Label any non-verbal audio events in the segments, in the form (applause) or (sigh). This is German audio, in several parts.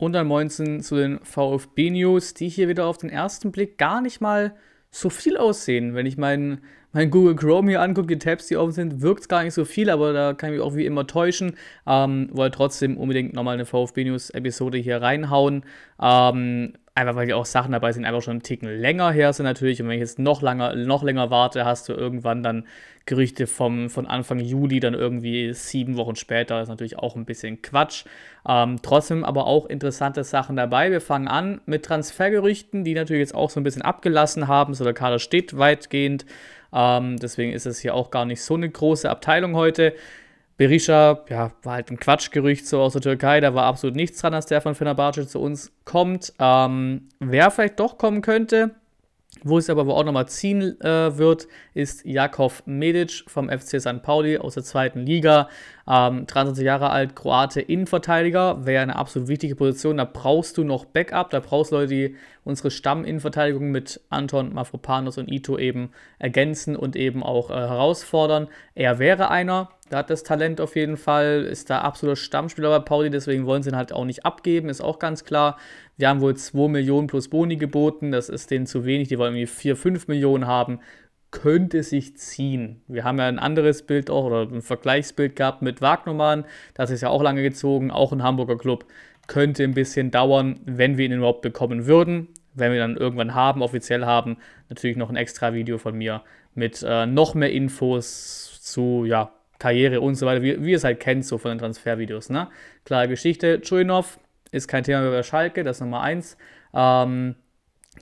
Und dann Moinsen zu den VfB-News, die hier wieder auf den ersten Blick gar nicht mal so viel aussehen. Wenn ich meinen mein Google Chrome hier angucke, die Tabs, die offen sind, wirkt es gar nicht so viel, aber da kann ich mich auch wie immer täuschen. Ähm, wollte trotzdem unbedingt nochmal eine VfB-News-Episode hier reinhauen. Ähm, Einfach weil die auch Sachen dabei sind, einfach schon einen Ticken länger her sind natürlich. Und wenn ich jetzt noch länger, noch länger warte, hast du irgendwann dann Gerüchte vom, von Anfang Juli, dann irgendwie sieben Wochen später. Das ist natürlich auch ein bisschen Quatsch. Ähm, trotzdem aber auch interessante Sachen dabei. Wir fangen an mit Transfergerüchten, die natürlich jetzt auch so ein bisschen abgelassen haben. So der Kader steht weitgehend. Ähm, deswegen ist es hier auch gar nicht so eine große Abteilung heute. Berisha, ja, war halt ein Quatschgerücht so aus der Türkei, da war absolut nichts dran, dass der von Fenerbahce zu uns kommt. Ähm, wer vielleicht doch kommen könnte, wo es aber auch nochmal ziehen äh, wird, ist Jakov Medic vom FC St. Pauli aus der zweiten Liga. Ähm, 23 Jahre alt, Kroate Innenverteidiger, wäre eine absolut wichtige Position. Da brauchst du noch Backup, da brauchst du Leute, die unsere Stamminverteidigung mit Anton Mafropanos und Ito eben ergänzen und eben auch äh, herausfordern. Er wäre einer, der hat das Talent auf jeden Fall, ist da absoluter Stammspieler bei Pauli, deswegen wollen sie ihn halt auch nicht abgeben, ist auch ganz klar. Wir haben wohl 2 Millionen plus Boni geboten, das ist denen zu wenig, die wollen irgendwie 4, 5 Millionen haben könnte sich ziehen. Wir haben ja ein anderes Bild auch oder ein Vergleichsbild gehabt mit Wagnermann. Das ist ja auch lange gezogen, auch ein Hamburger Club. Könnte ein bisschen dauern, wenn wir ihn überhaupt bekommen würden wenn wir dann irgendwann haben, offiziell haben, natürlich noch ein extra Video von mir mit äh, noch mehr Infos zu ja, Karriere und so weiter, wie, wie ihr es halt kennt, so von den Transfervideos. Ne? Klare Geschichte, Chuinov ist kein Thema mehr bei Schalke, das ist Nummer eins. Ähm,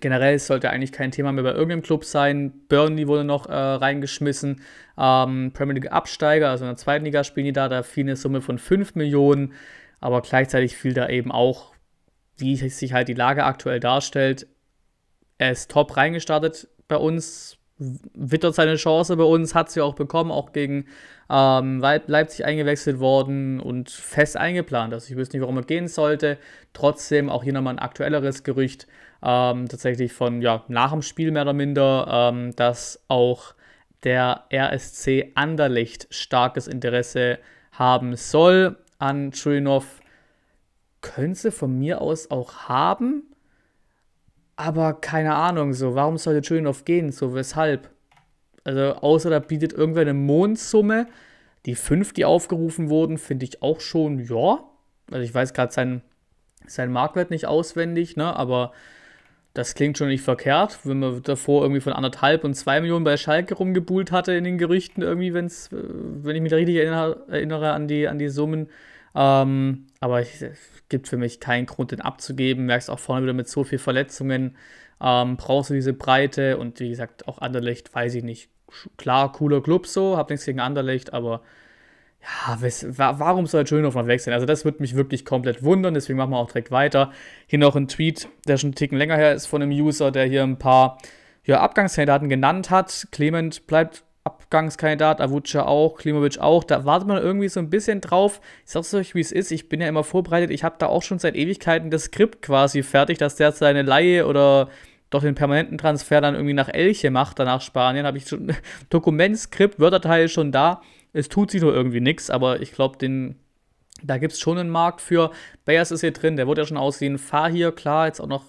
generell sollte eigentlich kein Thema mehr bei irgendeinem Club sein. Burnley wurde noch äh, reingeschmissen. Ähm, Premier League Absteiger, also in der zweiten Liga spielen die da, da fiel eine Summe von 5 Millionen. Aber gleichzeitig fiel da eben auch wie sich halt die Lage aktuell darstellt. Er ist top reingestartet bei uns, wittert seine Chance bei uns, hat sie auch bekommen, auch gegen ähm, Leipzig eingewechselt worden und fest eingeplant. Also ich wüsste nicht, warum er gehen sollte. Trotzdem auch hier nochmal ein aktuelleres Gerücht, ähm, tatsächlich von ja, nach dem Spiel mehr oder minder, ähm, dass auch der RSC Anderlecht starkes Interesse haben soll an Chulinov können sie von mir aus auch haben, aber keine Ahnung, so, warum sollte Children gehen, so, weshalb? Also, außer da bietet irgendwer eine Mondsumme. Die fünf, die aufgerufen wurden, finde ich auch schon, ja. Also, ich weiß gerade seinen, seinen Marktwert nicht auswendig, ne, aber das klingt schon nicht verkehrt, wenn man davor irgendwie von anderthalb und zwei Millionen bei Schalke rumgebuhlt hatte in den Gerüchten, irgendwie, wenn's, äh, wenn ich mich da richtig erinnere, erinnere an, die, an die Summen. Ähm, aber es gibt für mich keinen Grund, den abzugeben. Merkst auch vorne wieder mit so viel Verletzungen. Ähm, brauchst du diese Breite und wie gesagt, auch Anderlecht, weiß ich nicht. Klar, cooler Club so, hab nichts gegen Anderlecht, aber ja, warum soll Schönhoff noch wechseln? Also, das würde mich wirklich komplett wundern, deswegen machen wir auch direkt weiter. Hier noch ein Tweet, der schon einen Ticken länger her ist, von einem User, der hier ein paar ja, Abgangskandidaten genannt hat. Clement bleibt Abgangskandidat, Avuca auch, Klimovic auch. Da wartet man irgendwie so ein bisschen drauf. Ich sag's euch, wie es ist. Ich bin ja immer vorbereitet. Ich habe da auch schon seit Ewigkeiten das Skript quasi fertig, dass der seine Laie oder doch den permanenten Transfer dann irgendwie nach Elche macht, danach Spanien. Habe ich schon (laughs) Dokument, Skript, Wörterteil schon da. Es tut sich nur irgendwie nichts, aber ich glaube, den da gibt es schon einen Markt für. Bayers ist hier drin, der wurde ja schon aussehen. hier, klar, jetzt auch noch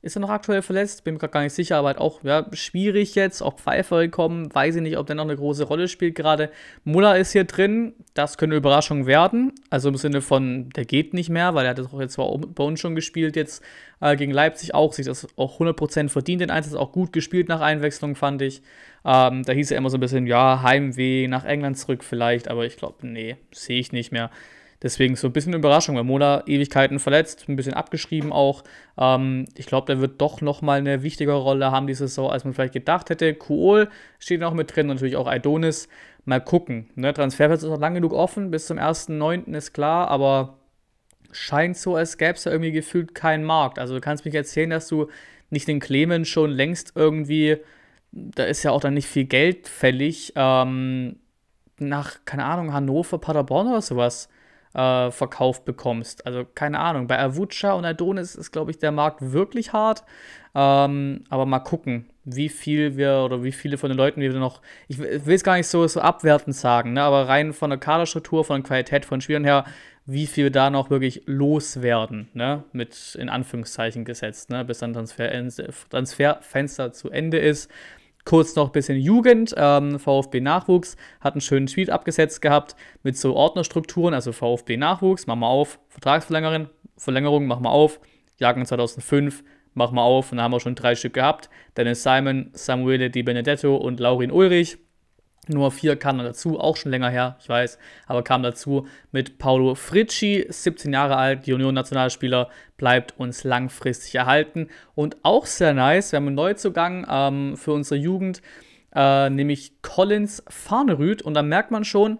ist er noch aktuell verletzt? Bin mir gerade gar nicht sicher, aber halt auch ja, schwierig jetzt. Ob Pfeiffer gekommen, weiß ich nicht, ob der noch eine große Rolle spielt gerade. Muller ist hier drin, das könnte eine Überraschung werden. Also im Sinne von, der geht nicht mehr, weil er hat das auch jetzt zwar bei uns schon gespielt, jetzt äh, gegen Leipzig auch, sich das auch 100% verdient, den Einsatz auch gut gespielt nach Einwechslung, fand ich. Ähm, da hieß er immer so ein bisschen, ja, Heimweh, nach England zurück vielleicht, aber ich glaube, nee, sehe ich nicht mehr. Deswegen so ein bisschen Überraschung, weil Mola Ewigkeiten verletzt, ein bisschen abgeschrieben auch. Ähm, ich glaube, der wird doch nochmal eine wichtigere Rolle haben diese Saison, als man vielleicht gedacht hätte. Kuol steht noch mit drin, natürlich auch Aidonis. Mal gucken. Ne? Transferplatz ist noch lang genug offen, bis zum 1.9. ist klar, aber scheint so, als gäbe es da irgendwie gefühlt keinen Markt. Also du kannst mich erzählen, dass du nicht den Clemens schon längst irgendwie, da ist ja auch dann nicht viel Geld fällig, ähm, nach, keine Ahnung, Hannover, Paderborn oder sowas äh, verkauft bekommst. Also keine Ahnung, bei Avucha und Adonis ist, glaube ich, der Markt wirklich hart. Ähm, aber mal gucken, wie viel wir oder wie viele von den Leuten wir noch. Ich will es gar nicht so, so abwertend sagen, ne? aber rein von der Kaderstruktur, von der Qualität von Spielern her, wie viel da noch wirklich loswerden, ne? mit in Anführungszeichen gesetzt, ne? bis dann Transfer, Transferfenster zu Ende ist. Kurz noch ein bisschen Jugend, ähm, VfB Nachwuchs, hat einen schönen Tweet abgesetzt gehabt mit so Ordnerstrukturen, also VfB Nachwuchs, mach mal auf, Vertragsverlängerung, Verlängerung, mach mal auf, Jahrgang 2005, mach mal auf, und da haben wir schon drei Stück gehabt, Dennis Simon, Samuele Di Benedetto und Laurin Ulrich. Nur vier kam dann dazu, auch schon länger her, ich weiß, aber kam dazu mit Paolo Fritschi, 17 Jahre alt, die Union-Nationalspieler, bleibt uns langfristig erhalten. Und auch sehr nice, wir haben einen Neuzugang ähm, für unsere Jugend, äh, nämlich Collins Farnerüth. Und da merkt man schon,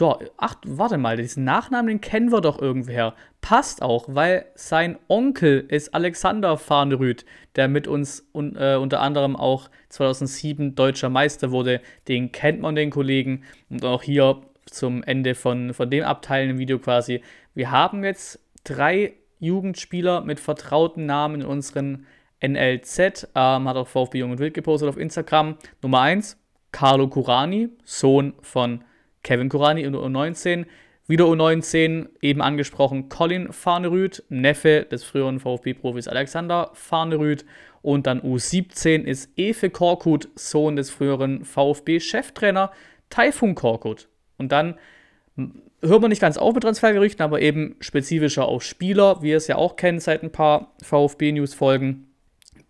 ja, ach, warte mal, diesen Nachnamen, den kennen wir doch irgendwer. Passt auch, weil sein Onkel ist Alexander Farnrüth, der mit uns un, äh, unter anderem auch 2007 deutscher Meister wurde. Den kennt man, den Kollegen. Und auch hier zum Ende von, von dem Abteil im Video quasi. Wir haben jetzt drei Jugendspieler mit vertrauten Namen in unseren NLZ. Ähm, hat auch VfB Jung und Wild gepostet auf Instagram. Nummer 1, Carlo Curani, Sohn von Kevin Kurani in der U19, wieder U19, eben angesprochen Colin Farnerüth, Neffe des früheren VfB-Profis Alexander Farnerüth. Und dann U17 ist Efe Korkut, Sohn des früheren VfB-Cheftrainer Taifun Korkut. Und dann hm, hört man nicht ganz auf mit Transfergerüchten, aber eben spezifischer auf Spieler, wie ihr es ja auch kennt seit ein paar VfB-News-Folgen.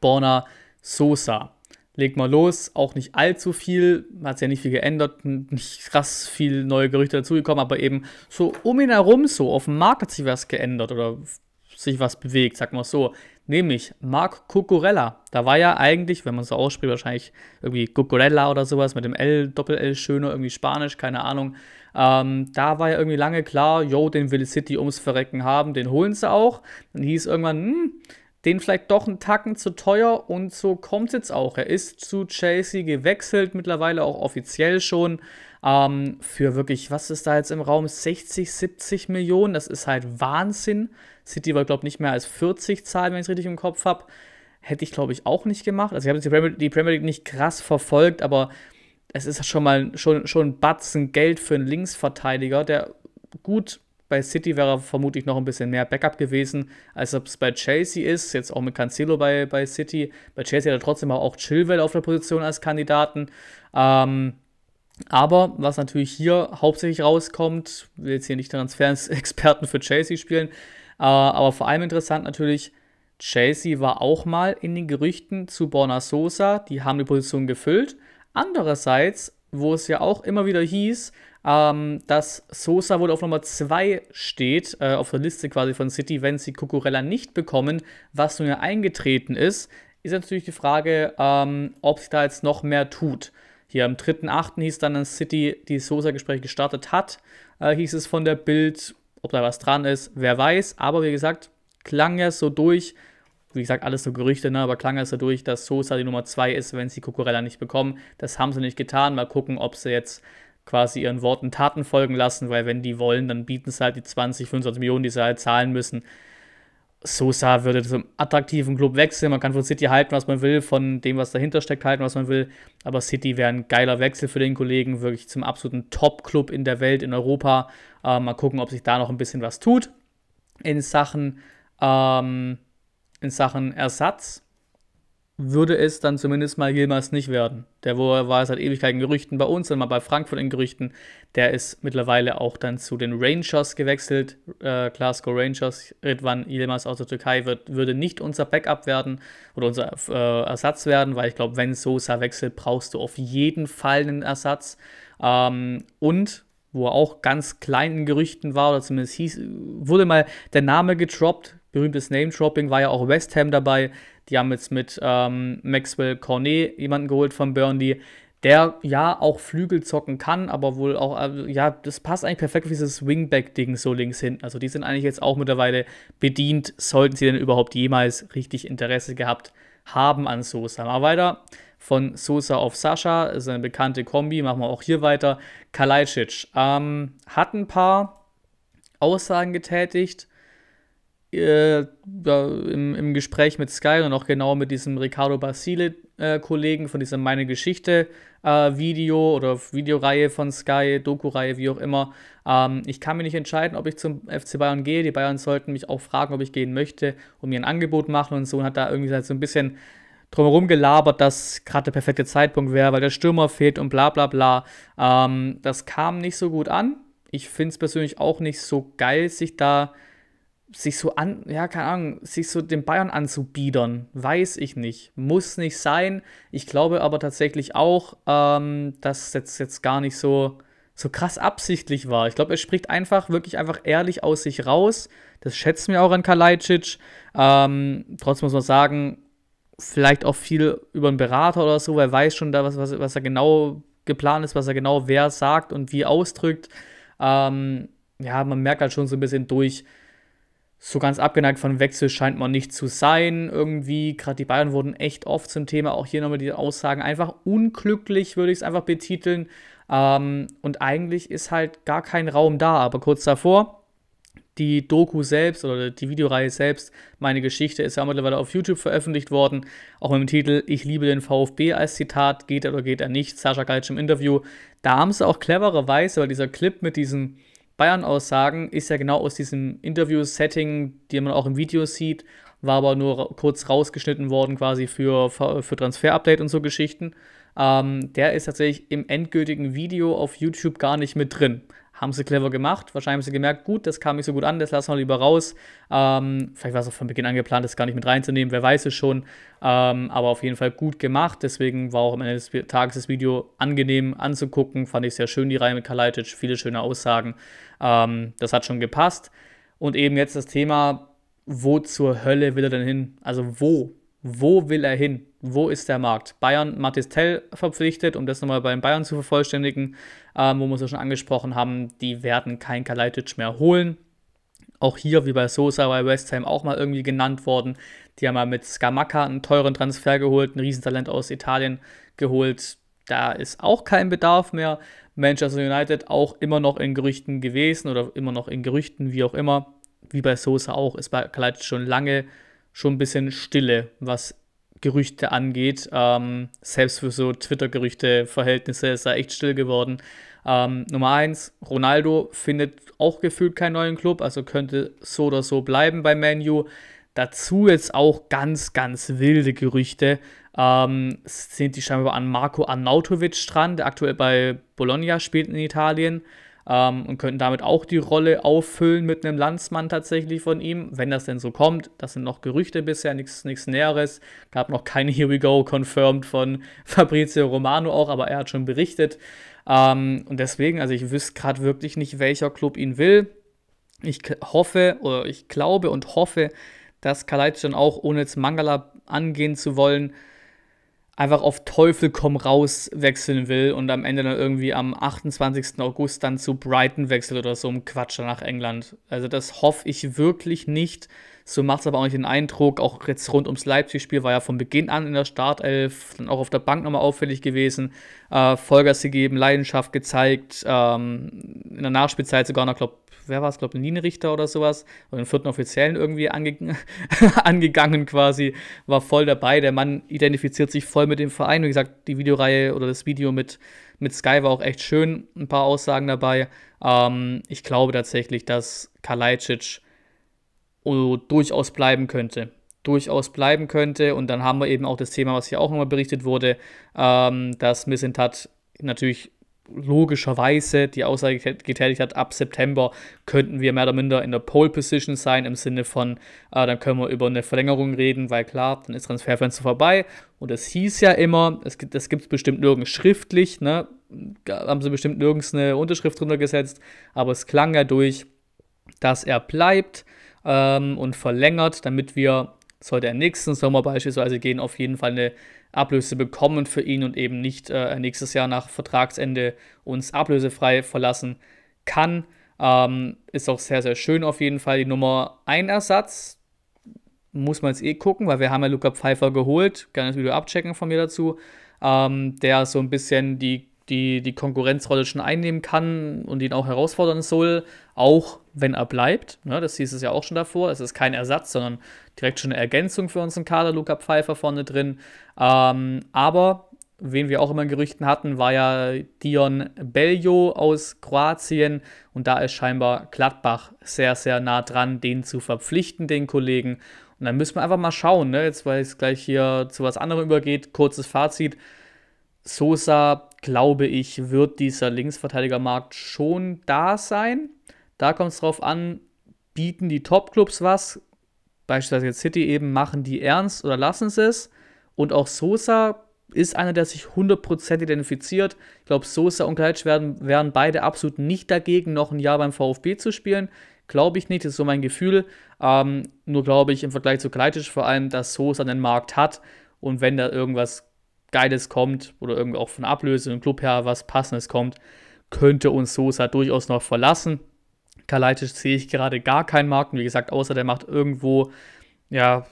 Borna Sosa legt mal los, auch nicht allzu viel, hat ja nicht viel geändert, nicht krass viel neue Gerüchte dazugekommen, aber eben so um ihn herum, so auf dem Markt hat sich was geändert oder sich was bewegt, sag mal so. Nämlich Marc Cucurella. Da war ja eigentlich, wenn man es so ausspricht, wahrscheinlich irgendwie Cucurella oder sowas mit dem L, Doppel-L schöner, irgendwie Spanisch, keine Ahnung. Ähm, da war ja irgendwie lange klar, yo, den will City ums Verrecken haben, den holen sie auch. Dann hieß irgendwann, hm, den vielleicht doch einen Tacken zu teuer und so kommt es jetzt auch. Er ist zu Chelsea gewechselt, mittlerweile auch offiziell schon. Ähm, für wirklich, was ist da jetzt im Raum? 60, 70 Millionen. Das ist halt Wahnsinn. City war, glaube ich, nicht mehr als 40 zahlen, wenn ich es richtig im Kopf habe. Hätte ich, glaube ich, auch nicht gemacht. Also, ich habe die die Premier League nicht krass verfolgt, aber es ist schon mal schon, schon ein Batzen Geld für einen Linksverteidiger, der gut bei City wäre er vermutlich noch ein bisschen mehr Backup gewesen, als ob es bei Chelsea ist. Jetzt auch mit Cancelo bei, bei City. Bei Chelsea hat er trotzdem auch Chilwell auf der Position als Kandidaten. Ähm, aber was natürlich hier hauptsächlich rauskommt, will jetzt hier nicht Transfers-Experten (laughs) für Chelsea spielen, äh, aber vor allem interessant natürlich, Chelsea war auch mal in den Gerüchten zu Borna Sosa, die haben die Position gefüllt. Andererseits, wo es ja auch immer wieder hieß, ähm, dass Sosa wohl auf Nummer 2 steht, äh, auf der Liste quasi von City, wenn sie Cucurella nicht bekommen, was nun ja eingetreten ist. Ist natürlich die Frage, ähm, ob sich da jetzt noch mehr tut. Hier am 3.8. hieß dann, dass City die Sosa-Gespräche gestartet hat, äh, hieß es von der Bild, ob da was dran ist, wer weiß. Aber wie gesagt, klang ja so durch, wie gesagt, alles so Gerüchte, ne? aber klang es so durch, dass Sosa die Nummer 2 ist, wenn sie Cucurella nicht bekommen. Das haben sie nicht getan. Mal gucken, ob sie jetzt quasi ihren Worten Taten folgen lassen, weil wenn die wollen, dann bieten sie halt die 20, 25 Millionen, die sie halt zahlen müssen. Sosa würde zum attraktiven Club wechseln. Man kann von City halten, was man will, von dem, was dahinter steckt, halten, was man will. Aber City wäre ein geiler Wechsel für den Kollegen, wirklich zum absoluten Top-Club in der Welt, in Europa. Äh, mal gucken, ob sich da noch ein bisschen was tut in Sachen, ähm, in Sachen Ersatz würde es dann zumindest mal Gilmers nicht werden. Der war seit Ewigkeiten Gerüchten bei uns, dann mal bei Frankfurt in Gerüchten. Der ist mittlerweile auch dann zu den Rangers gewechselt. Äh, Glasgow Rangers, Ritwan Yilmaz aus der Türkei wird, würde nicht unser Backup werden oder unser äh, Ersatz werden, weil ich glaube, wenn Sosa wechselt, brauchst du auf jeden Fall einen Ersatz. Ähm, und wo er auch ganz kleinen Gerüchten war, oder zumindest hieß, wurde mal der Name gedroppt, berühmtes Name-Dropping, war ja auch West Ham dabei. Die haben jetzt mit ähm, Maxwell Cornet jemanden geholt von Burnley, der ja auch Flügel zocken kann, aber wohl auch, äh, ja, das passt eigentlich perfekt auf dieses Wingback-Ding so links hinten. Also die sind eigentlich jetzt auch mittlerweile bedient, sollten sie denn überhaupt jemals richtig Interesse gehabt haben an Sosa. Mal weiter von Sosa auf Sascha, ist eine bekannte Kombi, machen wir auch hier weiter. Kalajdzic ähm, hat ein paar Aussagen getätigt, äh, ja, im, im, Gespräch mit Sky und auch genau mit diesem Ricardo Basile äh, Kollegen von diesem Meine Geschichte äh, Video oder Videoreihe von Sky, Doku-Reihe, wie auch immer. Ähm, ich kann mir nicht entscheiden, ob ich zum FC Bayern gehe. Die Bayern sollten mich auch fragen, ob ich gehen möchte und mir ein Angebot machen und so und hat da irgendwie halt so ein bisschen drumherum gelabert, dass gerade der perfekte Zeitpunkt wäre, weil der Stürmer fehlt und bla bla bla. Ähm, das kam nicht so gut an. Ich finde es persönlich auch nicht so geil, sich da sich so an, ja, keine Ahnung, sich so den Bayern anzubiedern, weiß ich nicht. Muss nicht sein. Ich glaube aber tatsächlich auch, ähm, dass jetzt, jetzt gar nicht so, so krass absichtlich war. Ich glaube, er spricht einfach, wirklich einfach ehrlich aus sich raus. Das schätzen wir auch an Kalajdzic. Ähm, trotzdem muss man sagen, vielleicht auch viel über einen Berater oder so, weil er weiß schon da, was, was, was er genau geplant ist, was er genau wer sagt und wie ausdrückt. Ähm, ja, man merkt halt schon so ein bisschen durch, so ganz abgeneigt von Wechsel scheint man nicht zu sein. Irgendwie, gerade die Bayern wurden echt oft zum Thema, auch hier nochmal die Aussagen, einfach unglücklich würde ich es einfach betiteln. Ähm, und eigentlich ist halt gar kein Raum da. Aber kurz davor, die Doku selbst oder die Videoreihe selbst, meine Geschichte, ist ja mittlerweile auf YouTube veröffentlicht worden. Auch mit dem Titel Ich liebe den VfB als Zitat, geht er oder geht er nicht, Sascha Galtsch im Interview. Da haben sie auch clevererweise, weil dieser Clip mit diesem Bayern-Aussagen ist ja genau aus diesem Interview-Setting, den man auch im Video sieht, war aber nur kurz rausgeschnitten worden quasi für, für Transfer-Update und so Geschichten. Ähm, der ist tatsächlich im endgültigen Video auf YouTube gar nicht mit drin. Haben sie clever gemacht. Wahrscheinlich haben sie gemerkt, gut, das kam nicht so gut an, das lassen wir lieber raus. Ähm, vielleicht war es auch von Beginn an geplant, das gar nicht mit reinzunehmen, wer weiß es schon. Ähm, aber auf jeden Fall gut gemacht. Deswegen war auch am Ende des Tages das Video angenehm anzugucken. Fand ich sehr schön, die Reihe mit Kalaitic, viele schöne Aussagen. Ähm, das hat schon gepasst. Und eben jetzt das Thema, wo zur Hölle will er denn hin? Also wo wo will er hin? Wo ist der Markt? Bayern Mathis Tell verpflichtet, um das nochmal bei den Bayern zu vervollständigen, ähm, wo wir es ja schon angesprochen haben, die werden kein Kalajdzic mehr holen. Auch hier, wie bei Sosa, bei West Ham auch mal irgendwie genannt worden. Die haben mal mit Skamaka einen teuren Transfer geholt, ein Riesentalent aus Italien geholt. Da ist auch kein Bedarf mehr. Manchester United auch immer noch in Gerüchten gewesen oder immer noch in Gerüchten, wie auch immer. Wie bei Sosa auch, ist bei Kalajdzic schon lange schon ein bisschen Stille, was Gerüchte angeht. Ähm, selbst für so Twitter-Gerüchte-Verhältnisse ist er echt still geworden. Ähm, Nummer eins, Ronaldo findet auch gefühlt keinen neuen Club, also könnte so oder so bleiben bei ManU. Dazu jetzt auch ganz, ganz wilde Gerüchte. Ähm, sind die scheinbar an Marco Arnautovic dran, der aktuell bei Bologna spielt in Italien ähm, und könnten damit auch die Rolle auffüllen mit einem Landsmann tatsächlich von ihm, wenn das denn so kommt. Das sind noch Gerüchte bisher, nichts Näheres. Gab noch keine Here We Go confirmed von (laughs) Fabrizio Romano auch, aber er hat schon berichtet. Ähm, und deswegen, also ich wüsste gerade wirklich nicht, welcher Club ihn will. Ich hoffe oder ich glaube und hoffe, dass Kalajdzic dann auch, ohne jetzt Mangala angehen zu wollen, einfach auf Teufel komm raus wechseln will und am Ende dann irgendwie am 28. August dann zu Brighton wechselt oder so ein Quatsch nach England. Also das hoffe ich wirklich nicht. So macht es aber auch nicht den Eindruck. Auch jetzt rund ums Leipzig-Spiel war ja von Beginn an in der Startelf, dann auch auf der Bank nochmal auffällig gewesen. Äh, Vollgas gegeben, Leidenschaft gezeigt. Ähm, in der Nachspielzeit sogar noch, glaube wer war es, glaube ich, ein Linienrichter oder sowas, oder den vierten Offiziellen irgendwie ange (laughs) angegangen quasi, war voll dabei. Der Mann identifiziert sich voll mit dem Verein. Wie gesagt, die Videoreihe oder das Video mit, mit Sky war auch echt schön, ein paar Aussagen dabei. Ähm, ich glaube tatsächlich, dass Kalajdzic Oh, durchaus bleiben könnte. Durchaus bleiben könnte. Und dann haben wir eben auch das Thema, was hier auch nochmal berichtet wurde, ähm, dass Missentat natürlich logischerweise die Aussage getätigt hat, ab September könnten wir mehr oder minder in der Pole Position sein, im Sinne von, äh, dann können wir über eine Verlängerung reden, weil klar, dann ist Transferfenster vorbei. Und es hieß ja immer, es gibt, das gibt es bestimmt nirgends schriftlich, ne? haben sie bestimmt nirgends eine Unterschrift drunter gesetzt, aber es klang ja durch, dass er bleibt, ähm, und verlängert, damit wir, sollte er nächsten Sommer beispielsweise gehen, auf jeden Fall eine Ablöse bekommen für ihn und eben nicht äh, nächstes Jahr nach Vertragsende uns ablösefrei verlassen kann. Ähm, ist auch sehr, sehr schön auf jeden Fall. Die Nummer 1 Ersatz muss man jetzt eh gucken, weil wir haben ja Luca Pfeiffer geholt. Gerne das Video abchecken von mir dazu. Ähm, der so ein bisschen die die, die Konkurrenzrolle schon einnehmen kann und ihn auch herausfordern soll, auch wenn er bleibt. Ne, das hieß es ja auch schon davor. Es ist kein Ersatz, sondern direkt schon eine Ergänzung für unseren Kader. Luca Pfeiffer vorne drin. Ähm, aber wen wir auch immer in Gerüchten hatten, war ja Dion Beljo aus Kroatien. Und da ist scheinbar Gladbach sehr, sehr nah dran, den zu verpflichten, den Kollegen. Und dann müssen wir einfach mal schauen, ne? jetzt weil es gleich hier zu was anderem übergeht. Kurzes Fazit. Sosa, glaube ich, wird dieser Linksverteidigermarkt schon da sein. Da kommt es drauf an, bieten die Top-Clubs was, beispielsweise jetzt City eben, machen die ernst oder lassen sie es. Und auch Sosa ist einer, der sich 100% identifiziert. Ich glaube, Sosa und Gleitsch werden, wären beide absolut nicht dagegen, noch ein Jahr beim VfB zu spielen. Glaube ich nicht, das ist so mein Gefühl. Ähm, nur glaube ich im Vergleich zu Gleitsch vor allem, dass Sosa einen Markt hat und wenn da irgendwas Geiles kommt oder irgendwie auch von Ablöse im Club her was Passendes kommt, könnte uns Sosa durchaus noch verlassen. Kaleitisch sehe ich gerade gar keinen Marken, wie gesagt, außer der macht irgendwo, ja,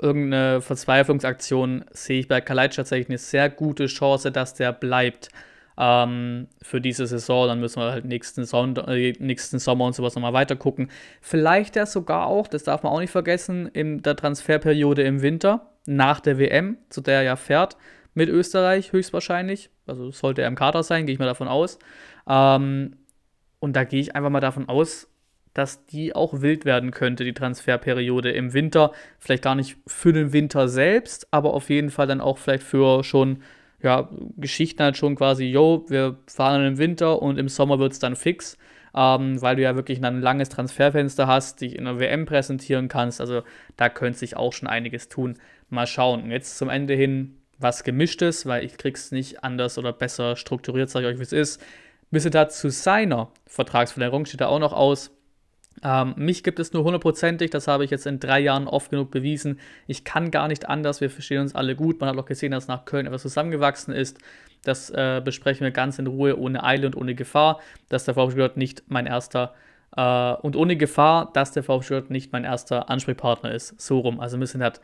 irgendeine Verzweiflungsaktion, sehe ich bei Kaleitisch tatsächlich eine sehr gute Chance, dass der bleibt ähm, für diese Saison. Dann müssen wir halt nächsten, Son äh, nächsten Sommer und sowas nochmal weiter gucken. Vielleicht der sogar auch, das darf man auch nicht vergessen, in der Transferperiode im Winter nach der WM, zu der er ja fährt, mit Österreich höchstwahrscheinlich. Also sollte er im Kader sein, gehe ich mal davon aus. Ähm, und da gehe ich einfach mal davon aus, dass die auch wild werden könnte, die Transferperiode im Winter. Vielleicht gar nicht für den Winter selbst, aber auf jeden Fall dann auch vielleicht für schon, ja, Geschichten halt schon quasi, yo, wir fahren im Winter und im Sommer wird es dann fix, ähm, weil du ja wirklich ein langes Transferfenster hast, dich in der WM präsentieren kannst. Also da könnte sich auch schon einiges tun mal schauen. Jetzt zum Ende hin was Gemischtes, weil ich krieg's nicht anders oder besser strukturiert, sage ich euch, wie es ist. da zu seiner Vertragsverlängerung steht da auch noch aus. Ähm, mich gibt es nur hundertprozentig, das habe ich jetzt in drei Jahren oft genug bewiesen. Ich kann gar nicht anders, wir verstehen uns alle gut. Man hat auch gesehen, dass nach Köln etwas zusammengewachsen ist. Das äh, besprechen wir ganz in Ruhe, ohne Eile und ohne Gefahr. Dass der VfB Stuttgart nicht mein erster äh, und ohne Gefahr, dass der VfB nicht mein erster Ansprechpartner ist. So rum. Also Missin hat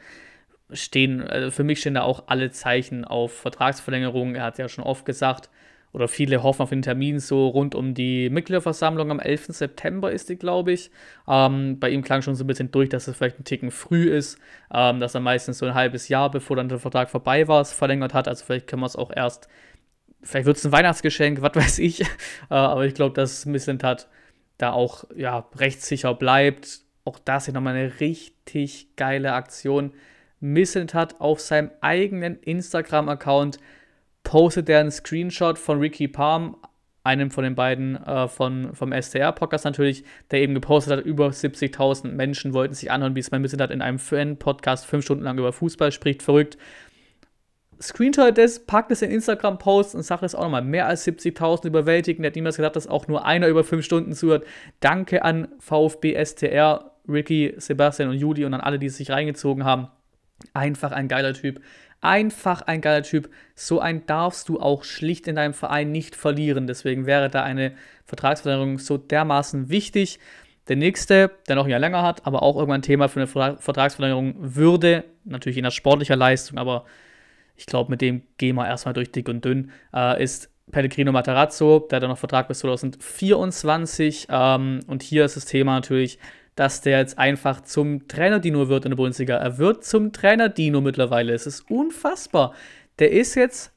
stehen, also für mich stehen da auch alle Zeichen auf Vertragsverlängerung. Er hat ja schon oft gesagt, oder viele hoffen auf den Termin so rund um die Mitgliederversammlung am 11. September ist die, glaube ich. Ähm, bei ihm klang schon so ein bisschen durch, dass es vielleicht ein Ticken früh ist, ähm, dass er meistens so ein halbes Jahr, bevor dann der Vertrag vorbei war, es verlängert hat. Also vielleicht können wir es auch erst, vielleicht wird es ein Weihnachtsgeschenk, was weiß ich. (laughs) äh, aber ich glaube, dass Missland hat da auch ja, rechtssicher bleibt. Auch das hier nochmal eine richtig geile Aktion missend hat, auf seinem eigenen Instagram-Account postet er einen Screenshot von Ricky Palm, einem von den beiden äh, von, vom STR-Podcast natürlich, der eben gepostet hat, über 70.000 Menschen wollten sich anhören, wie es mein Missing hat, in einem Fan-Podcast fünf Stunden lang über Fußball spricht, verrückt. Screenshot das, packt es in Instagram-Posts und sagt es auch nochmal. Mehr als 70.000 überwältigen. Der hat niemals gedacht, dass auch nur einer über fünf Stunden zuhört. Danke an VfB STR, Ricky, Sebastian und Judy und an alle, die es sich reingezogen haben. Einfach ein geiler Typ. Einfach ein geiler Typ. So einen darfst du auch schlicht in deinem Verein nicht verlieren. Deswegen wäre da eine Vertragsverlängerung so dermaßen wichtig. Der nächste, der noch ein Jahr länger hat, aber auch irgendwann Thema für eine Vertragsverlängerung würde, natürlich in der sportlicher Leistung, aber ich glaube, mit dem gehen wir erstmal durch dick und dünn, äh, ist Pellegrino Matarazzo, der hat dann noch Vertrag bis 2024. Ähm, und hier ist das Thema natürlich dass der jetzt einfach zum Trainer Dino wird in der Bundesliga. Er wird zum Trainer Dino mittlerweile. Es ist unfassbar. Der ist jetzt,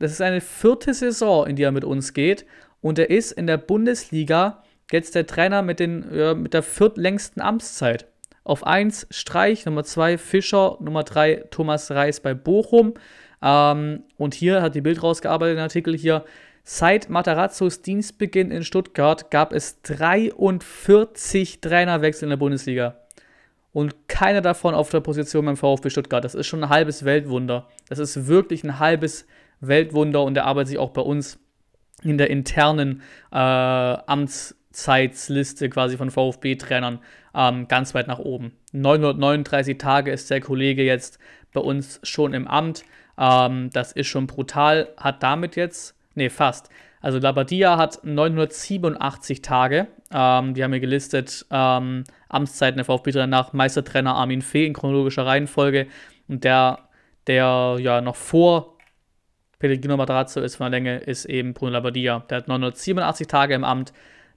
das ist eine vierte Saison, in die er mit uns geht. Und er ist in der Bundesliga jetzt der Trainer mit, den, ja, mit der viertlängsten Amtszeit. Auf 1 Streich, Nummer 2 Fischer, Nummer 3 Thomas Reis bei Bochum. Ähm, und hier hat die Bild rausgearbeitet, den Artikel hier, Seit Matarazzos Dienstbeginn in Stuttgart gab es 43 Trainerwechsel in der Bundesliga. Und keiner davon auf der Position beim VfB Stuttgart. Das ist schon ein halbes Weltwunder. Das ist wirklich ein halbes Weltwunder und er arbeitet sich auch bei uns in der internen äh, Amtszeitsliste quasi von VfB-Trainern ähm, ganz weit nach oben. 939 Tage ist der Kollege jetzt bei uns schon im Amt. Ähm, das ist schon brutal. Hat damit jetzt Nee, fast. Also Labadia hat 987 Tage. Ähm, die haben hier gelistet ähm, Amtszeiten der VfB nach Meistertrainer Armin Fee in chronologischer Reihenfolge. Und der, der ja noch vor Pellegrino Matarazzo ist von der Länge, ist eben Bruno Labadia. Der hat 987 Tage im Amt.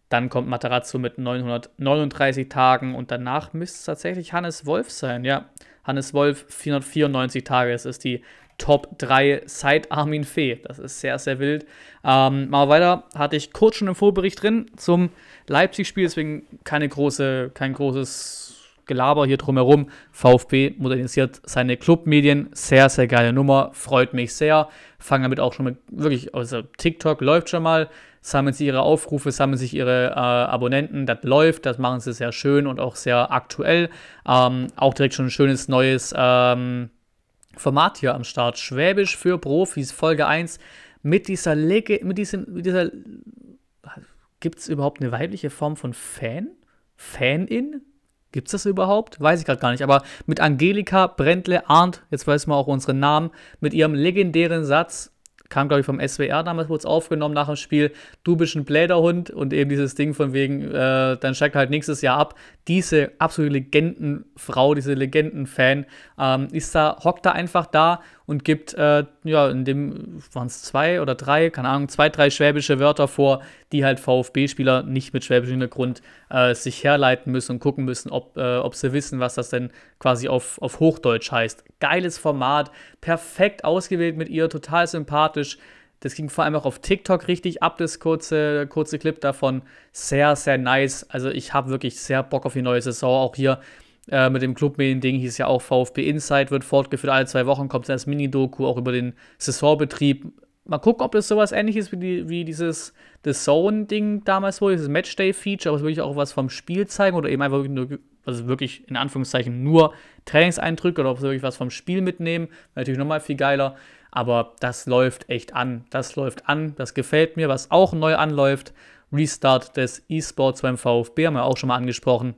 Dann kommt Matarazzo mit 939 Tagen und danach müsste es tatsächlich Hannes Wolf sein. Ja, Hannes Wolf 494 Tage. Das ist die Top 3 seit Armin Fee. Das ist sehr, sehr wild. Ähm, mal weiter hatte ich kurz schon im Vorbericht drin zum Leipzig-Spiel, deswegen keine große, kein großes Gelaber hier drumherum. VfB modernisiert seine Clubmedien. Sehr, sehr geile Nummer. Freut mich sehr. Fangen damit auch schon mit wirklich, also TikTok läuft schon mal. Sammeln sie ihre Aufrufe, sammeln sich ihre äh, Abonnenten. Das läuft, das machen sie sehr schön und auch sehr aktuell. Ähm, auch direkt schon ein schönes neues. Ähm, Format hier am Start. Schwäbisch für Profis, Folge 1. Mit dieser Lege, mit diesem, mit dieser. Gibt es überhaupt eine weibliche Form von Fan? Fanin? Gibt es das überhaupt? Weiß ich gerade gar nicht. Aber mit Angelika, Brentle, Arndt, jetzt weiß man auch unseren Namen, mit ihrem legendären Satz, kam, glaube ich, vom SWR damals, wurde es aufgenommen nach dem Spiel. Du bist ein Bläderhund und eben dieses Ding von wegen, äh, dann steigt halt nächstes Jahr ab. Diese absolute Legendenfrau, diese Legendenfan ähm, ist da, hockt da einfach da und gibt, äh, ja, in dem waren es zwei oder drei, keine Ahnung, zwei, drei schwäbische Wörter vor, die halt VfB-Spieler nicht mit schwäbischem Hintergrund äh, sich herleiten müssen und gucken müssen, ob, äh, ob sie wissen, was das denn quasi auf, auf Hochdeutsch heißt. Geiles Format, perfekt ausgewählt mit ihr, total sympathisch. Das ging vor allem auch auf TikTok richtig ab, das kurze, kurze Clip davon. Sehr, sehr nice. Also ich habe wirklich sehr Bock auf die neue Saison. Auch hier äh, mit dem Clubmedien-Ding hieß ja auch VfB Insight, wird fortgeführt. Alle zwei Wochen kommt das Mini-Doku auch über den Saisonbetrieb. Mal gucken, ob das sowas ähnliches wie, die, wie dieses The Zone-Ding damals wurde, dieses Matchday-Feature, aber es wirklich auch was vom Spiel zeigen oder eben einfach nur, also wirklich in Anführungszeichen nur Trainingseindrücke oder ob sie wirklich was vom Spiel mitnehmen. natürlich nochmal viel geiler. Aber das läuft echt an. Das läuft an. Das gefällt mir. Was auch neu anläuft, Restart des E-Sports beim VfB, haben wir auch schon mal angesprochen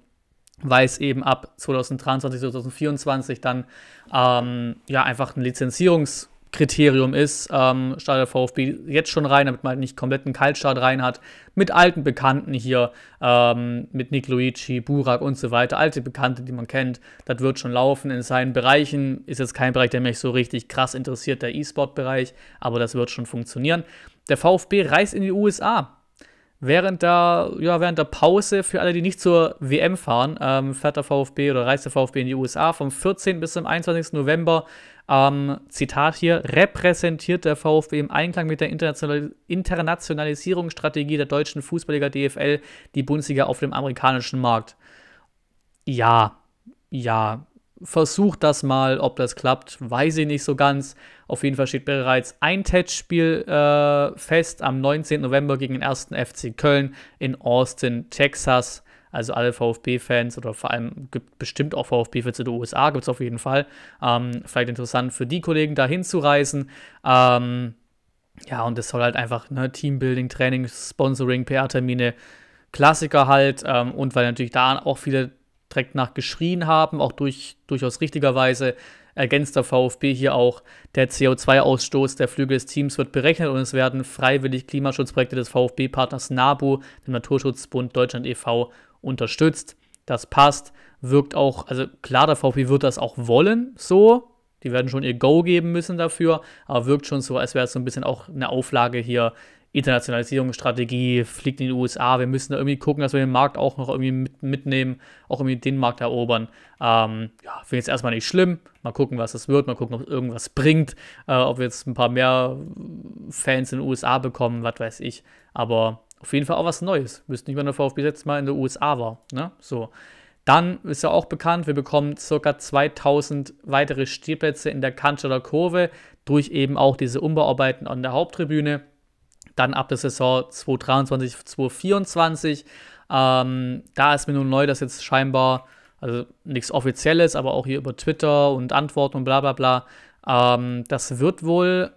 weil es eben ab 2023, 2024 dann ähm, ja einfach ein Lizenzierungskriterium ist, ähm, startet der VfB jetzt schon rein, damit man halt nicht komplett einen Kaltstart rein hat, mit alten Bekannten hier, ähm, mit Nick Luigi, Burak und so weiter, alte Bekannte, die man kennt, das wird schon laufen. In seinen Bereichen ist jetzt kein Bereich, der mich so richtig krass interessiert, der E-Sport-Bereich, aber das wird schon funktionieren. Der VfB reist in die USA Während der, ja, während der Pause, für alle, die nicht zur WM fahren, ähm, fährt der VfB oder reist der VfB in die USA vom 14. bis zum 21. November. Ähm, Zitat hier: repräsentiert der VfB im Einklang mit der International Internationalisierungsstrategie der deutschen Fußballliga DFL die Bundesliga auf dem amerikanischen Markt. Ja, ja, versucht das mal, ob das klappt, weiß ich nicht so ganz. Auf jeden Fall steht bereits ein Testspiel äh, fest am 19. November gegen den 1. FC Köln in Austin, Texas. Also alle VfB-Fans oder vor allem gibt bestimmt auch VfB-Fans in den USA, gibt es auf jeden Fall. Ähm, vielleicht interessant für die Kollegen da hinzureisen. Ähm, ja, und das soll halt einfach ne, Teambuilding, Training, Sponsoring, PR-Termine, Klassiker halt. Ähm, und weil natürlich da auch viele direkt nach geschrien haben, auch durch, durchaus richtigerweise, ergänzt der VfB hier auch, der CO2-Ausstoß der Flüge des Teams wird berechnet und es werden freiwillig Klimaschutzprojekte des VfB-Partners NABU, dem Naturschutzbund Deutschland e.V., unterstützt. Das passt, wirkt auch, also klar, der VfB wird das auch wollen, so. Die werden schon ihr Go geben müssen dafür, aber wirkt schon so, als wäre es so ein bisschen auch eine Auflage hier Internationalisierungsstrategie, fliegt in die USA. Wir müssen da irgendwie gucken, dass wir den Markt auch noch irgendwie mit, mitnehmen, auch irgendwie den Markt erobern. Ähm, ja, finde jetzt erstmal nicht schlimm. Mal gucken, was das wird. Mal gucken, ob es irgendwas bringt. Äh, ob wir jetzt ein paar mehr Fans in den USA bekommen, was weiß ich. Aber auf jeden Fall auch was Neues. Wüsste nicht, wann der VfB jetzt mal in den USA war. Ne? So. Dann ist ja auch bekannt, wir bekommen ca. 2000 weitere Stehplätze in der Cannstatter Kurve durch eben auch diese Umbauarbeiten an der Haupttribüne. Dann ab der Saison 2023, 2024. Ähm, da ist mir nun neu, dass jetzt scheinbar, also nichts Offizielles, aber auch hier über Twitter und Antworten und bla bla bla. Ähm, das wird wohl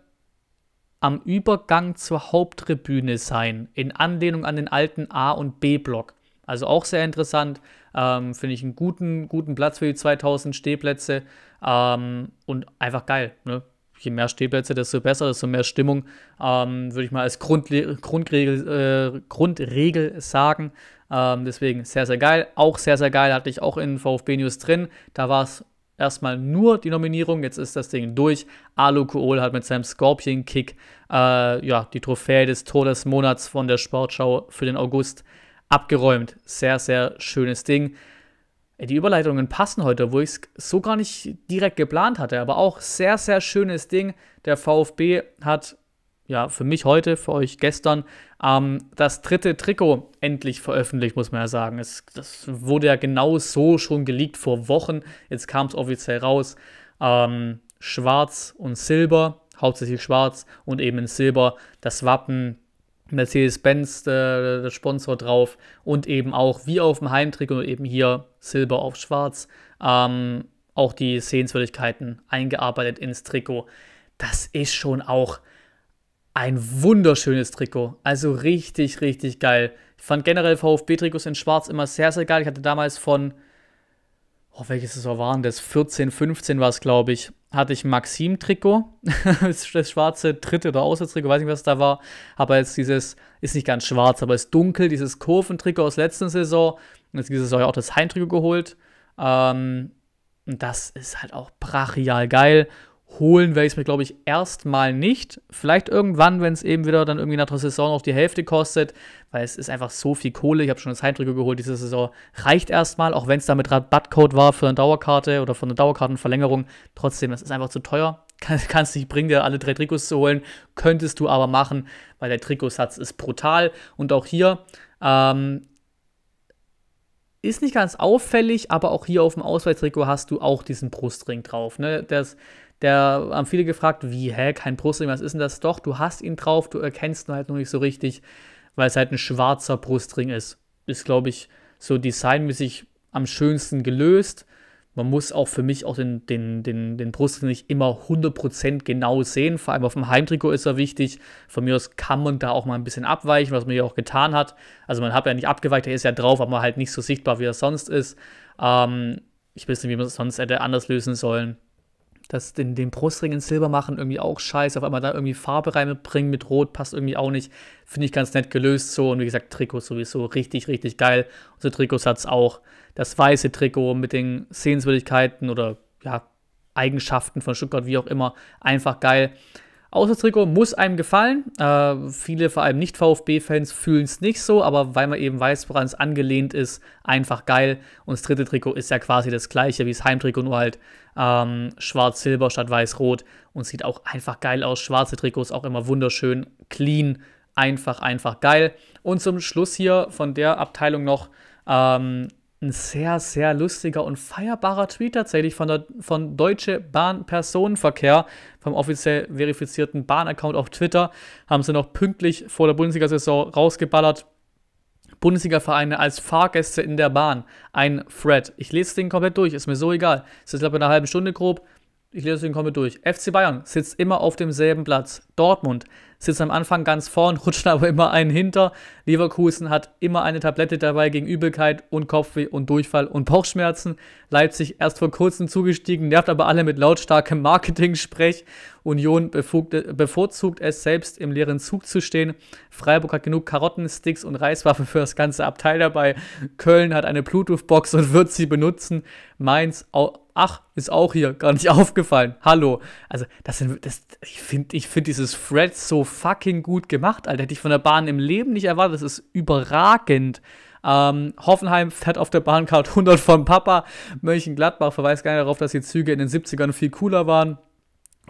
am Übergang zur Haupttribüne sein, in Anlehnung an den alten A- und B-Block. Also auch sehr interessant. Ähm, Finde ich einen guten, guten Platz für die 2000 Stehplätze. Ähm, und einfach geil. Ne? je mehr Stehplätze, desto besser, desto mehr Stimmung, ähm, würde ich mal als Grundle Grundregel, äh, Grundregel sagen. Ähm, deswegen sehr, sehr geil. Auch sehr, sehr geil hatte ich auch in VfB News drin. Da war es erstmal nur die Nominierung, jetzt ist das Ding durch. Alu Kool hat mit seinem Scorpion Kick äh, ja, die Trophäe des Todesmonats von der Sportschau für den August abgeräumt. Sehr, sehr schönes Ding. Die Überleitungen passen heute, wo ich es so gar nicht direkt geplant hatte, aber auch sehr, sehr schönes Ding. Der VfB hat, ja, für mich heute, für euch gestern, ähm, das dritte Trikot endlich veröffentlicht, muss man ja sagen. Es, das wurde ja genau so schon geleakt vor Wochen. Jetzt kam es offiziell raus. Ähm, schwarz und Silber, hauptsächlich schwarz und eben in Silber das Wappen Mercedes-Benz, äh, der Sponsor drauf und eben auch wie auf dem Heimtrikot eben hier Silber auf Schwarz ähm, auch die Sehenswürdigkeiten eingearbeitet ins Trikot. Das ist schon auch ein wunderschönes Trikot. Also richtig, richtig geil. Ich fand generell VfB-Trikots in Schwarz immer sehr, sehr geil. Ich hatte damals von oh, welches Saison waren das? 14, 15 war es, glaube ich. Hatte ich Maxim-Trikot, (laughs) das schwarze dritte oder Auswärtstrikot, weiß nicht, was da war. Aber jetzt dieses, ist nicht ganz schwarz, aber ist dunkel, dieses Kurventrikot aus letzter Saison. Und jetzt diese Saison ja auch das Heimtrikot geholt. Ähm, und das ist halt auch brachial geil holen werde ich es mir, glaube ich, erstmal nicht. Vielleicht irgendwann, wenn es eben wieder dann irgendwie nach der Saison auch die Hälfte kostet, weil es ist einfach so viel Kohle. Ich habe schon das Heimtrikot geholt diese Saison. Reicht erstmal, auch wenn es da mit Rabattcode war für eine Dauerkarte oder für eine Dauerkartenverlängerung. Trotzdem, das ist einfach zu teuer. (laughs) Kannst du nicht bringen, dir alle drei Trikots zu holen. Könntest du aber machen, weil der Trikotsatz ist brutal. Und auch hier, ähm, ist nicht ganz auffällig, aber auch hier auf dem Ausweichtrikot hast du auch diesen Brustring drauf. Ne? Das der haben viele gefragt, wie, hä, kein Brustring, was ist denn das? Doch, du hast ihn drauf, du erkennst ihn halt noch nicht so richtig, weil es halt ein schwarzer Brustring ist. Ist, glaube ich, so designmäßig am schönsten gelöst. Man muss auch für mich auch den, den, den, den Brustring nicht immer 100% genau sehen. Vor allem auf dem Heimtrikot ist er wichtig. Von mir aus kann man da auch mal ein bisschen abweichen, was man hier auch getan hat. Also man hat ja nicht abgeweicht, er ist ja drauf, aber halt nicht so sichtbar, wie er sonst ist. Ähm, ich weiß nicht, wie man es sonst hätte anders lösen sollen das den, den Brustring in Silber machen, irgendwie auch scheiße. Auf einmal da irgendwie Farbe reinbringen mit Rot, passt irgendwie auch nicht. Finde ich ganz nett gelöst so. Und wie gesagt, Trikots sowieso richtig, richtig geil. Unsere Trikots hat es auch. Das weiße Trikot mit den Sehenswürdigkeiten oder ja, Eigenschaften von Stuttgart, wie auch immer. Einfach geil. Auswärtstrikot muss einem gefallen. Äh, viele, vor allem Nicht-VfB-Fans, fühlen es nicht so, aber weil man eben weiß, woran es angelehnt ist, einfach geil. Und das dritte Trikot ist ja quasi das gleiche wie das Heimtrikot, nur halt ähm, schwarz-silber statt weiß-rot und sieht auch einfach geil aus. Schwarze Trikots auch immer wunderschön, clean, einfach, einfach geil. Und zum Schluss hier von der Abteilung noch ähm, ein sehr, sehr lustiger und feierbarer Tweet tatsächlich von, der, von Deutsche Bahn Personenverkehr, vom offiziell verifizierten Bahn-Account auf Twitter, haben sie noch pünktlich vor der Bundesliga-Saison rausgeballert. Bundesliga-Vereine als Fahrgäste in der Bahn. Ein Thread. Ich lese den komplett durch, ist mir so egal. Es ist, glaube ich, in einer halben Stunde grob ich lese den Kommentar durch. FC Bayern sitzt immer auf demselben Platz. Dortmund sitzt am Anfang ganz vorn, (laughs) rutscht aber immer einen hinter. Leverkusen hat immer eine Tablette dabei gegen Übelkeit und Kopfweh und Durchfall und Bauchschmerzen. Leipzig erst vor kurzem zugestiegen, nervt aber alle mit lautstarkem Marketing-Sprech. Union befugt, bevorzugt es selbst, im leeren Zug zu stehen. Freiburg hat genug Karotten, Sticks und Reiswaffe für das ganze Abteil dabei. Köln hat eine Bluetooth-Box und wird sie benutzen. Mainz auch ach, ist auch hier, gar nicht (laughs) aufgefallen. Hallo. Also, das sind, das, ich finde ich find dieses Thread so fucking gut gemacht, Alter. Hätte ich von der Bahn im Leben nicht erwartet. Das ist überragend. Ähm, Hoffenheim fährt auf der Bahncard 100 von Papa. Mönchengladbach verweist gerne darauf, dass die Züge in den 70ern viel cooler waren.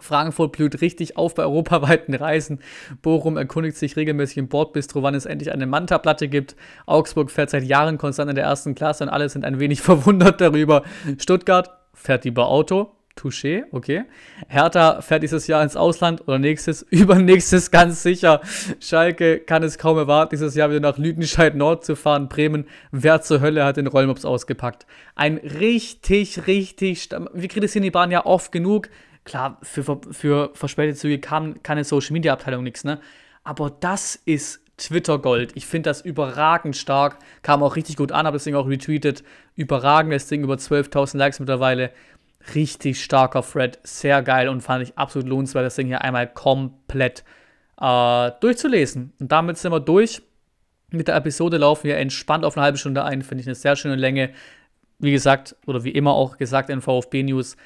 Frankfurt blüht richtig auf bei europaweiten Reisen. Bochum erkundigt sich regelmäßig im Bordbistro, wann es endlich eine Manta-Platte gibt. Augsburg fährt seit Jahren konstant in der ersten Klasse und alle sind ein wenig (laughs) verwundert darüber. Stuttgart fährt lieber Auto. Touché, okay. Hertha fährt dieses Jahr ins Ausland oder nächstes, (laughs) übernächstes ganz sicher. Schalke kann es kaum erwarten, dieses Jahr wieder nach Lüdenscheid Nord zu fahren. Bremen, wer zur Hölle hat den Rollmops ausgepackt? Ein richtig, richtig. Wir kritisieren die Bahn ja oft genug. Klar, für, für verspätete Züge kam keine Social Media Abteilung nichts, ne? Aber das ist Twitter Gold. Ich finde das überragend stark. Kam auch richtig gut an, habe das Ding auch retweetet. Überragendes Ding, über 12.000 Likes mittlerweile. Richtig starker Thread, sehr geil und fand ich absolut lohnenswert, das Ding hier einmal komplett äh, durchzulesen. Und damit sind wir durch. Mit der Episode laufen wir entspannt auf eine halbe Stunde ein. Finde ich eine sehr schöne Länge. Wie gesagt, oder wie immer auch gesagt in VfB News,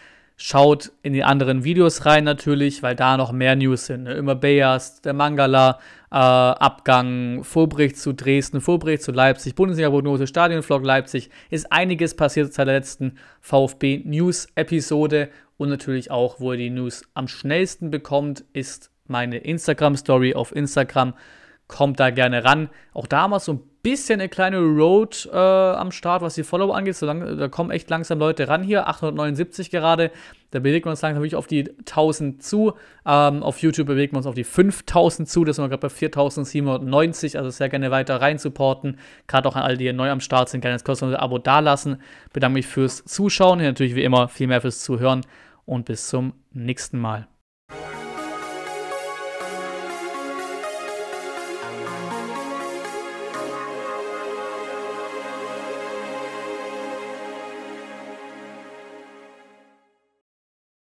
Schaut in die anderen Videos rein natürlich, weil da noch mehr News sind. Ne? Immer Bayers, der Mangala, äh, Abgang, Vorbrecht zu Dresden, Vorbricht zu Leipzig, Bundesliga-Prognose, Stadionvlog Leipzig. Ist einiges passiert seit der letzten VfB-News-Episode. Und natürlich auch, wo ihr die News am schnellsten bekommt, ist meine Instagram-Story auf Instagram kommt da gerne ran. Auch da haben wir so ein bisschen eine kleine Road äh, am Start, was die Follower angeht. So lang, da kommen echt langsam Leute ran hier. 879 gerade. Da bewegen wir uns langsam wirklich auf die 1000 zu. Ähm, auf YouTube bewegen wir uns auf die 5000 zu. Das sind wir gerade bei 4790. Also sehr gerne weiter rein supporten. Gerade auch an alle, die neu am Start sind, gerne das kostenlose Abo dalassen. Bedanke mich fürs Zuschauen. Hier natürlich wie immer viel mehr fürs Zuhören. Und bis zum nächsten Mal.